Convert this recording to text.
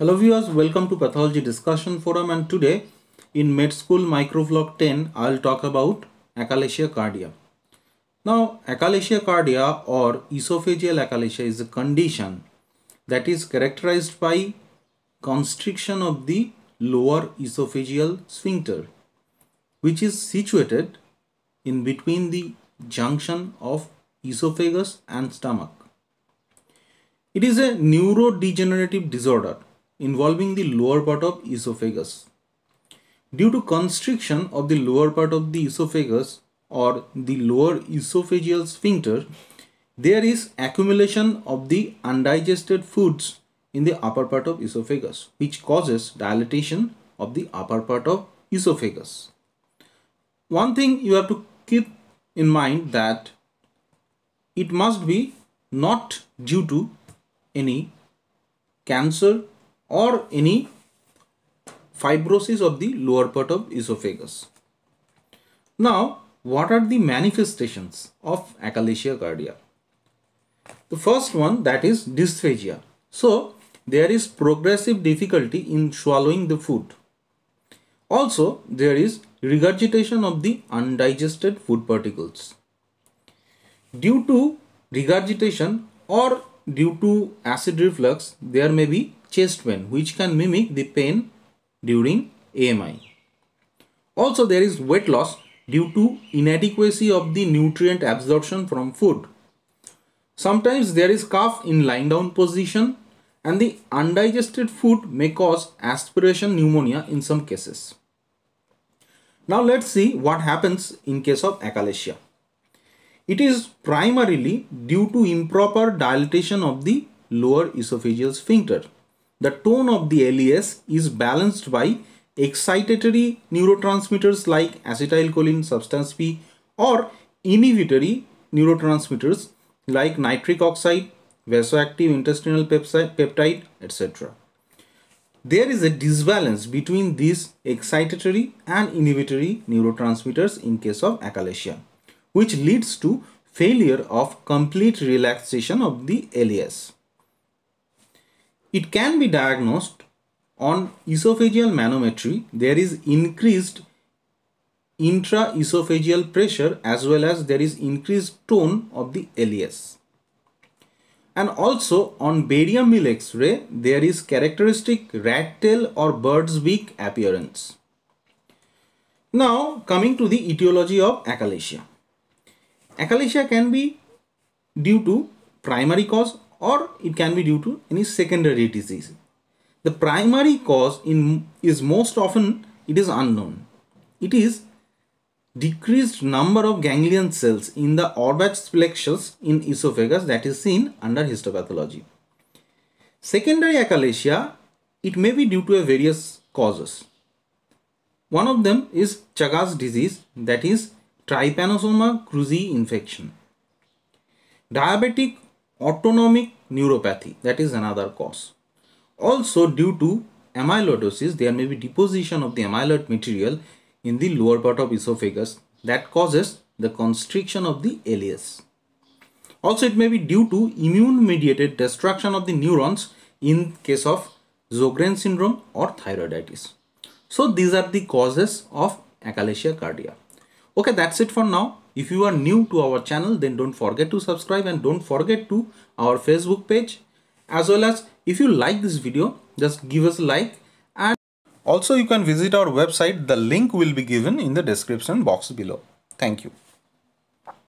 Hello viewers, welcome to Pathology Discussion Forum and today in Med School Microvlog 10, I'll talk about achalasia cardia. Now, achalasia cardia or esophageal achalasia is a condition that is characterized by constriction of the lower esophageal sphincter which is situated in between the junction of esophagus and stomach. It is a neurodegenerative disorder involving the lower part of esophagus. Due to constriction of the lower part of the esophagus or the lower esophageal sphincter, there is accumulation of the undigested foods in the upper part of esophagus which causes dilatation of the upper part of esophagus. One thing you have to keep in mind that it must be not due to any cancer or any fibrosis of the lower part of esophagus. Now, what are the manifestations of achalasia cardia? The first one that is dysphagia. So, there is progressive difficulty in swallowing the food. Also, there is regurgitation of the undigested food particles. Due to regurgitation or due to acid reflux, there may be chest pain which can mimic the pain during AMI. Also, there is weight loss due to inadequacy of the nutrient absorption from food. Sometimes there is cough in lying down position and the undigested food may cause aspiration pneumonia in some cases. Now let's see what happens in case of achalasia. It is primarily due to improper dilatation of the lower esophageal sphincter. The tone of the LES is balanced by excitatory neurotransmitters like acetylcholine substance P or inhibitory neurotransmitters like nitric oxide, vasoactive intestinal peptide, etc. There is a disbalance between these excitatory and inhibitory neurotransmitters in case of achalasia which leads to failure of complete relaxation of the LAS. It can be diagnosed on esophageal manometry. There is increased intraesophageal pressure as well as there is increased tone of the LES. And also on barium meal x-ray, there is characteristic rat tail or bird's beak appearance. Now coming to the etiology of achalasia. Achalasia can be due to primary cause or it can be due to any secondary disease. The primary cause in is most often it is unknown. It is decreased number of ganglion cells in the orbital plexus in esophagus that is seen under histopathology. Secondary achalasia, it may be due to various causes. One of them is Chagas disease that is trypanosoma cruzi infection. Diabetic autonomic neuropathy, that is another cause. Also due to amyloidosis, there may be deposition of the amyloid material in the lower part of esophagus that causes the constriction of the ileus. Also, it may be due to immune-mediated destruction of the neurons in case of Zogren syndrome or thyroiditis. So, these are the causes of achalasia cardia. Okay, that's it for now. If you are new to our channel, then don't forget to subscribe and don't forget to our Facebook page. As well as if you like this video, just give us a like and also you can visit our website. The link will be given in the description box below. Thank you.